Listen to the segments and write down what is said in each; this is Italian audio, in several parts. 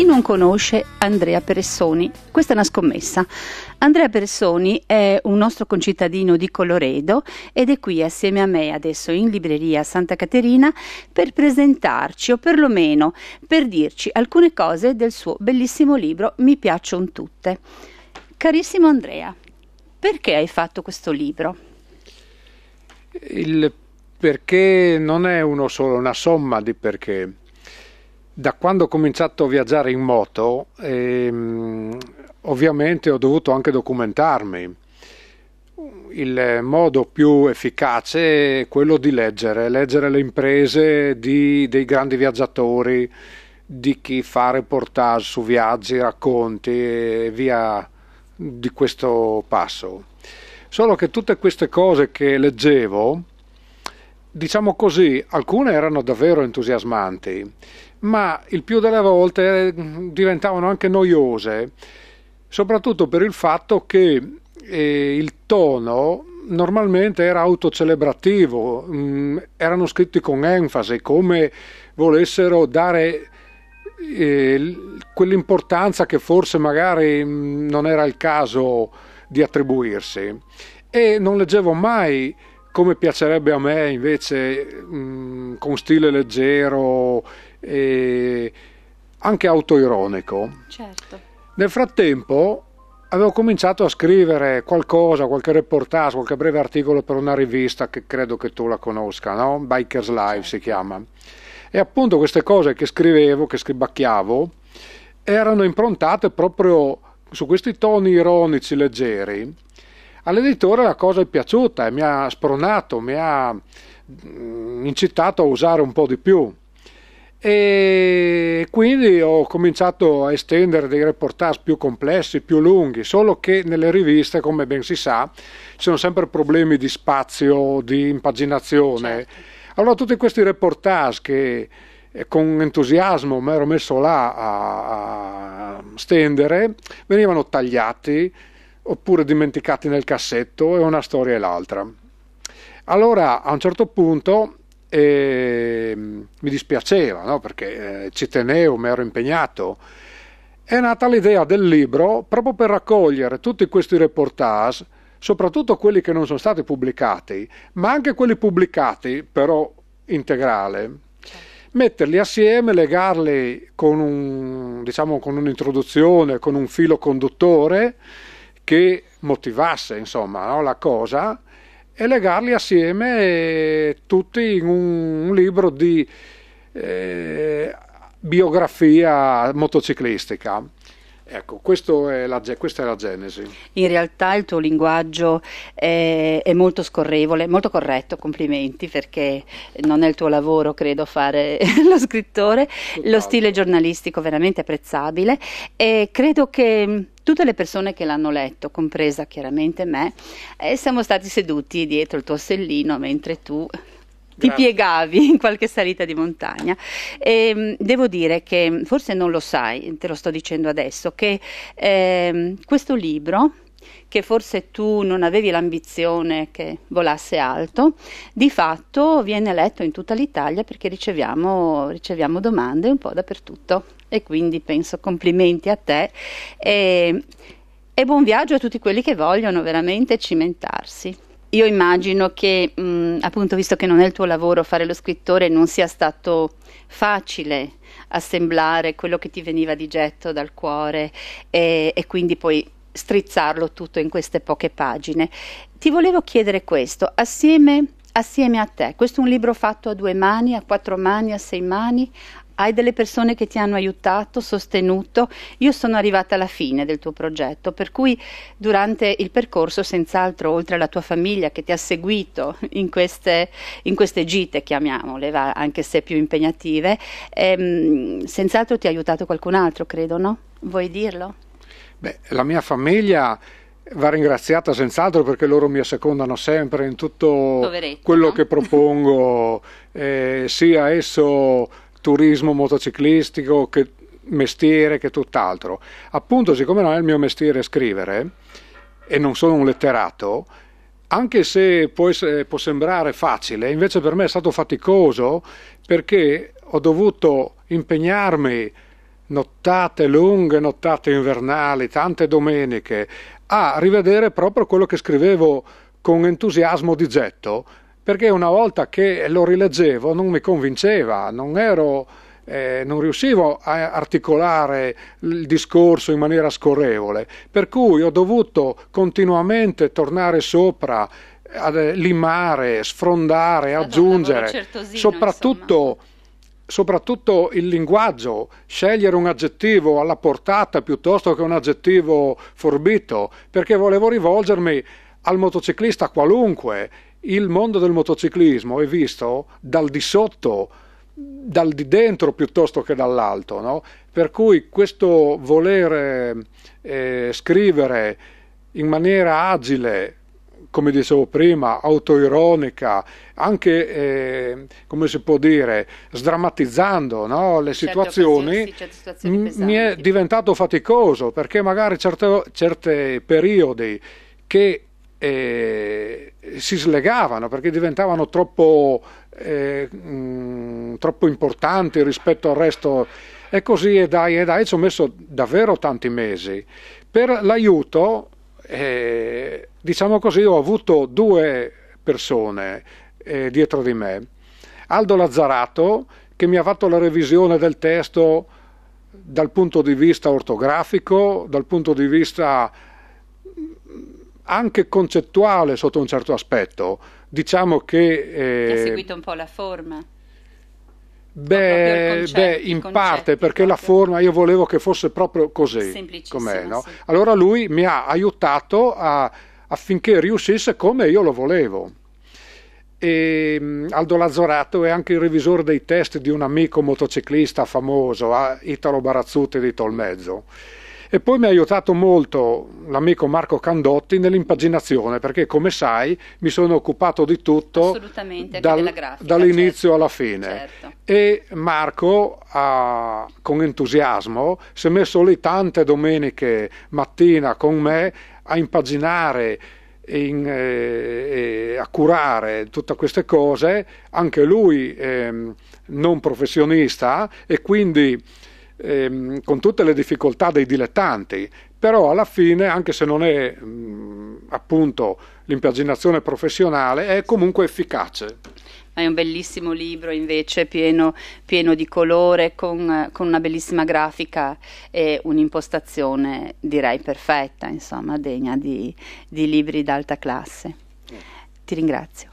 chi non conosce Andrea Peressoni? Questa è una scommessa. Andrea Peressoni è un nostro concittadino di Coloredo ed è qui assieme a me adesso in libreria Santa Caterina per presentarci o perlomeno per dirci alcune cose del suo bellissimo libro Mi piacciono tutte. Carissimo Andrea, perché hai fatto questo libro? Il perché non è uno solo, una somma di perché da quando ho cominciato a viaggiare in moto, ehm, ovviamente ho dovuto anche documentarmi. Il modo più efficace è quello di leggere, leggere le imprese di, dei grandi viaggiatori, di chi fa reportage su viaggi, racconti e via di questo passo. Solo che tutte queste cose che leggevo diciamo così, alcune erano davvero entusiasmanti, ma il più delle volte mm, diventavano anche noiose, soprattutto per il fatto che eh, il tono normalmente era autocelebrativo, mh, mm, erano scritti con enfasi, come volessero dare eh, quell'importanza che forse magari mm, non era il caso di attribuirsi. E non leggevo mai come piacerebbe a me invece mh, mm, con stile leggero e anche autoironico. Certo. Nel frattempo avevo cominciato a scrivere qualcosa, qualche reportage, qualche breve articolo per una rivista che credo che tu la conosca, no? Biker's Life certo. si chiama. E appunto queste cose che scrivevo, che scribacchiavo, erano improntate proprio su questi toni ironici leggeri All'editore la cosa è piaciuta e mi ha spronato, mi ha mm, incitato a usare un po' di più. E quindi ho cominciato a estendere dei reportage più complessi, più lunghi, solo che nelle riviste, come ben si sa, ci sono sempre problemi di spazio, di impaginazione. Certo. Allora tutti questi reportage che eh, con entusiasmo mi ero messo là a, a stendere, venivano tagliati oppure dimenticati nel cassetto è una storia e l'altra. Allora a un certo punto eh, mi dispiaceva no? perché eh, ci tenevo, mi ero impegnato. È nata l'idea del libro proprio per raccogliere tutti questi reportage, soprattutto quelli che non sono stati pubblicati, ma anche quelli pubblicati però integrale, metterli assieme, legarli con, un, diciamo, con un'introduzione, con un filo conduttore che motivasse insomma, no, la cosa e legarli assieme eh, tutti in un, libro di eh, biografia motociclistica. Ecco, è la, questa è la genesi. In realtà il tuo linguaggio è, è, molto scorrevole, molto corretto, complimenti, perché non è il tuo lavoro, credo, fare lo scrittore. Tutt'altro. Lo stile giornalistico veramente apprezzabile e credo che tutte le persone che l'hanno letto, compresa chiaramente me, eh, siamo stati seduti dietro il tuo sellino mentre tu ti piegavi in qualche salita di montagna. E, ehm, devo dire che forse non lo sai, te lo sto dicendo adesso, che eh, questo libro che forse tu non avevi l'ambizione che volasse alto, di fatto viene letto in tutta l'Italia perché riceviamo, riceviamo domande un po' dappertutto e quindi penso complimenti a te e, e buon viaggio a tutti quelli che vogliono veramente cimentarsi io immagino che, mh, appunto, visto che non è il tuo lavoro fare lo scrittore, non sia stato facile assemblare quello che ti veniva di getto dal cuore e, e quindi poi strizzarlo tutto in queste poche pagine. Ti volevo chiedere questo, assieme, assieme a te, questo è un libro fatto a due mani, a quattro mani, a sei mani, hai delle persone che ti hanno aiutato, sostenuto. Io sono arrivata alla fine del tuo progetto, per cui durante il percorso, senz'altro, oltre alla tua famiglia che ti ha seguito in queste, in queste gite, chiamiamole, va, anche se più impegnative, ehm, senz'altro ti ha aiutato qualcun altro, credo, no? Vuoi dirlo? Beh, la mia famiglia va ringraziata senz'altro perché loro mi assecondano sempre in tutto Poveretto, quello no? che propongo, eh, sia esso turismo motociclistico, che mestiere, che tutt'altro. Appunto, siccome non è il mio mestiere scrivere e non sono un letterato, anche se può, essere, può sembrare facile, invece per me è stato faticoso perché ho dovuto impegnarmi nottate lunghe, nottate invernali, tante domeniche, a rivedere proprio quello che scrivevo con entusiasmo di getto perché una volta che lo rileggevo non mi convinceva, non ero... Eh, non riuscivo a articolare il discorso in maniera scorrevole, per cui ho dovuto continuamente tornare sopra, ad, eh, limare, sfrondare, aggiungere, soprattutto, soprattutto il linguaggio, scegliere un aggettivo alla portata piuttosto che un aggettivo forbito, perché volevo rivolgermi al motociclista qualunque il mondo del motociclismo è visto dal di sotto, dal di dentro piuttosto che dall'alto, no? per cui questo volere eh, scrivere in maniera agile, come dicevo prima, autoironica, anche, eh, come si può dire, sdrammatizzando no? le certo, situazioni, sì, situazioni mi è diventato faticoso perché magari certi periodi che eh, si slegavano perché diventavano troppo, eh, mh, mm, troppo, importanti rispetto al resto. E così, e dai, e dai, ci ho messo davvero tanti mesi. Per l'aiuto, eh, diciamo così, ho avuto due persone eh, dietro di me. Aldo Lazzarato, che mi ha fatto la revisione del testo dal punto di vista ortografico, dal punto di vista anche concettuale sotto un certo aspetto. Diciamo che... Eh, ha seguito un po' la forma. Beh, concetto, beh, in parte perché proprio. la forma io volevo che fosse proprio così. Com'è, no? sì. Allora lui mi ha aiutato a, affinché riuscisse come io lo volevo. E ehm, Aldo Lazzorato è anche il revisore dei test di un amico motociclista famoso, ah, Italo Barazzuti di Tolmezzo e poi mi ha aiutato molto l'amico Marco Candotti nell'impaginazione, perché come sai mi sono occupato di tutto dal, grafica, dall'inizio certo. alla fine. Certo. E Marco ha, con entusiasmo si è messo lì tante domeniche mattina con me a impaginare in, eh, eh, a curare tutte queste cose, anche lui eh, non professionista e quindi ehm, con tutte le difficoltà dei dilettanti, però alla fine, anche se non è mh, mm, appunto l'impaginazione professionale, è comunque efficace. È un bellissimo libro invece, pieno, pieno di colore, con, con, una bellissima grafica e un'impostazione direi perfetta, insomma, degna di, di libri d'alta classe. Mm. Ti ringrazio.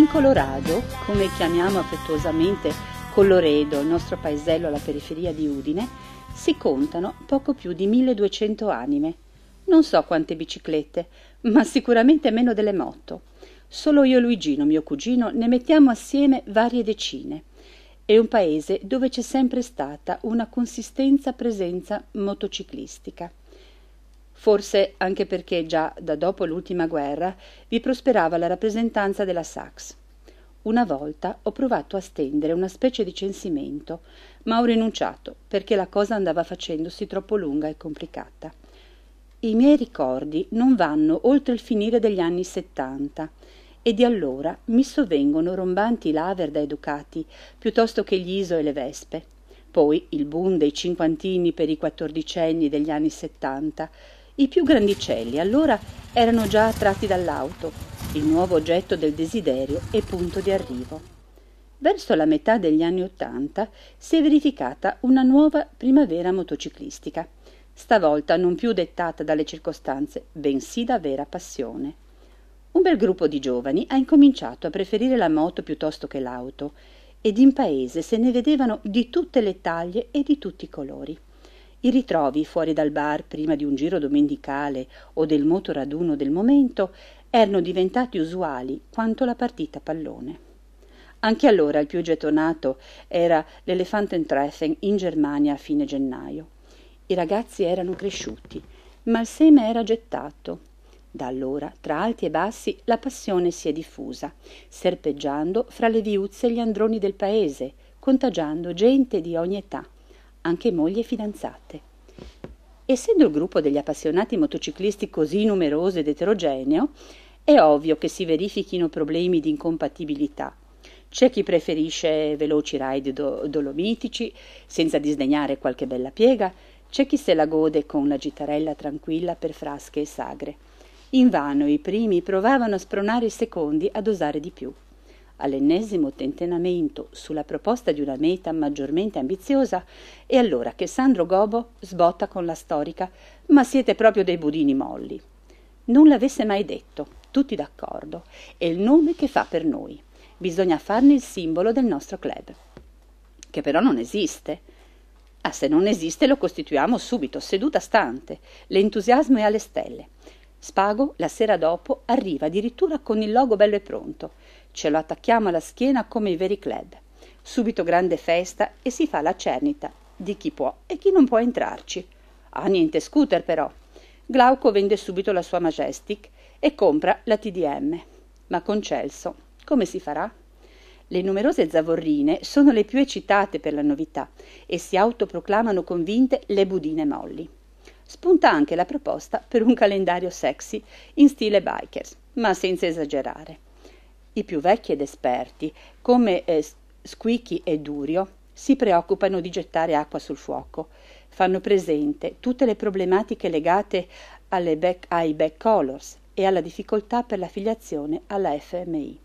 in Colorado, come chiamiamo affettuosamente Colloredo, il nostro paesello alla periferia di Udine, si contano poco più di 1200 anime. Non so quante biciclette, ma sicuramente meno delle moto. Solo io e Luigino, mio cugino, ne mettiamo assieme varie decine. È un paese dove c'è sempre stata una consistenza presenza motociclistica. Forse anche perché già da dopo l'ultima guerra vi prosperava la rappresentanza della Sax. Una volta ho provato a stendere una specie di censimento, ma ho rinunciato perché la cosa andava facendosi troppo lunga e complicata. I miei ricordi non vanno oltre il finire degli anni settanta e di allora mi sovvengono rombanti laver da educati piuttosto che gli iso e le vespe. Poi il boom dei cinquantini per i quattordicenni degli anni settanta. I più grandicelli allora erano già attratti dall'auto il nuovo oggetto del desiderio e punto di arrivo. Verso la metà degli anni Ottanta si è verificata una nuova primavera motociclistica, stavolta non più dettata dalle circostanze, bensì da vera passione. Un bel gruppo di giovani ha incominciato a preferire la moto piuttosto che l'auto ed in paese se ne vedevano di tutte le taglie e di tutti i colori. I ritrovi fuori dal bar prima di un giro domenicale o del motoraduno del momento erano diventati usuali quanto la partita pallone. Anche allora il più gettonato era l'Elefantentreffen in Germania a fine gennaio. I ragazzi erano cresciuti, ma il seme era gettato. Da allora, tra alti e bassi, la passione si è diffusa, serpeggiando fra le viuzze e gli androni del paese, contagiando gente di ogni età, anche mogli e fidanzate. Essendo il gruppo degli appassionati motociclisti così numeroso ed eterogeneo, è ovvio che si verifichino problemi di incompatibilità. C'è chi preferisce veloci ride do- dolomitici, senza disdegnare qualche bella piega, c'è chi se la gode con la gitarella tranquilla per frasche e sagre. Invano i primi provavano a spronare i secondi ad osare di più all'ennesimo tentenamento sulla proposta di una meta maggiormente ambiziosa, è allora che Sandro Gobo sbotta con la storica Ma siete proprio dei budini molli. Non l'avesse mai detto, tutti d'accordo, è il nome che fa per noi. Bisogna farne il simbolo del nostro club, che però non esiste. Ah, se non esiste lo costituiamo subito, seduta stante. L'entusiasmo è alle stelle. Spago, la sera dopo, arriva addirittura con il logo bello e pronto. Ce lo attacchiamo alla schiena come i veri club. Subito grande festa e si fa la cernita di chi può e chi non può entrarci. Ah, niente scooter però. Glauco vende subito la sua Majestic e compra la TDM. Ma con Celso, come si farà? Le numerose zavorrine sono le più eccitate per la novità e si autoproclamano convinte le budine molli. Spunta anche la proposta per un calendario sexy in stile bikers, ma senza esagerare. I più vecchi ed esperti, come eh, Squicchi e Durio, si preoccupano di gettare acqua sul fuoco. Fanno presente tutte le problematiche legate back, ai back colors e alla difficoltà per l'affiliazione alla FMI.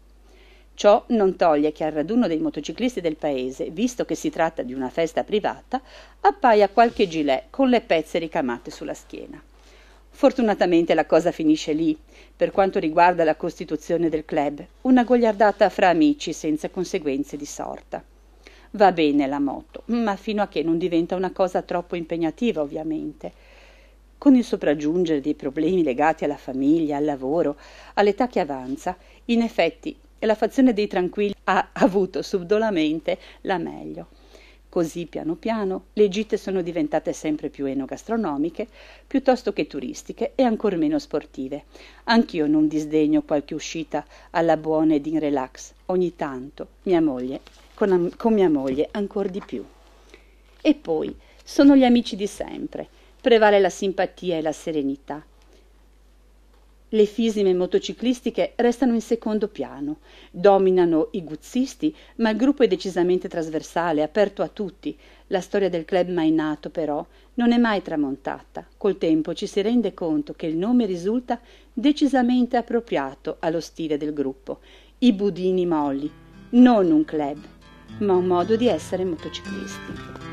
Ciò non toglie che al raduno dei motociclisti del paese, visto che si tratta di una festa privata, appaia qualche gilet con le pezze ricamate sulla schiena. Fortunatamente la cosa finisce lì, per quanto riguarda la costituzione del club, una gogliardata fra amici senza conseguenze di sorta. Va bene la moto, ma fino a che non diventa una cosa troppo impegnativa, ovviamente. Con il sopraggiungere dei problemi legati alla famiglia, al lavoro, all'età che avanza, in effetti la fazione dei tranquilli ha avuto subdolamente la meglio. Così piano piano le gite sono diventate sempre più enogastronomiche, piuttosto che turistiche e ancor meno sportive. Anch'io non disdegno qualche uscita alla buona ed in relax, ogni tanto, mia moglie, con, con mia moglie ancor di più. E poi sono gli amici di sempre, prevale la simpatia e la serenità. Le fisime motociclistiche restano in secondo piano. Dominano i guzzisti, ma il gruppo è decisamente trasversale, aperto a tutti. La storia del club mai nato, però, non è mai tramontata. Col tempo ci si rende conto che il nome risulta decisamente appropriato allo stile del gruppo. I budini molli, non un club, ma un modo di essere motociclisti.